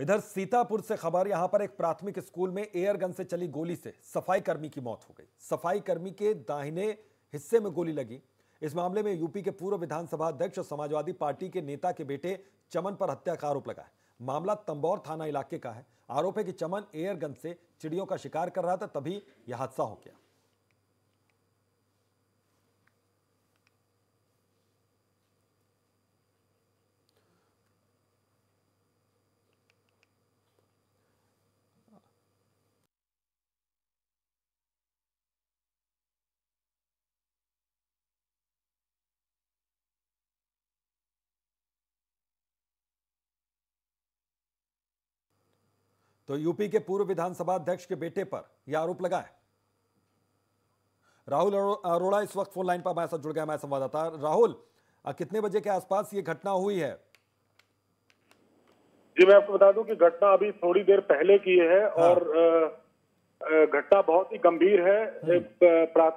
इधर सीतापुर से खबर यहां पर एक प्राथमिक स्कूल में एयर गन से चली गोली से सफाई कर्मी की मौत हो गई सफाई कर्मी के दाहिने हिस्से में गोली लगी इस मामले में यूपी के पूर्व विधानसभा अध्यक्ष और समाजवादी पार्टी के नेता के बेटे चमन पर हत्या का आरोप लगा है मामला तंबौर थाना इलाके का है आरोप है कि चमन एयर गन से चिड़ियों का शिकार कर रहा था तभी यह हादसा हो गया तो यूपी के पूर्व विधानसभा अध्यक्ष के बेटे पर यह आरोप लगा है राहुल अरोड़ा इस वक्त फोनलाइन पर हमारे साथ जुड़ गए हमारे संवाददाता राहुल कितने बजे के आसपास ये घटना हुई है जी मैं आपको बता दूं कि घटना अभी थोड़ी देर पहले की है हाँ। और घटना बहुत ही गंभीर है हम्म। प्राथमिक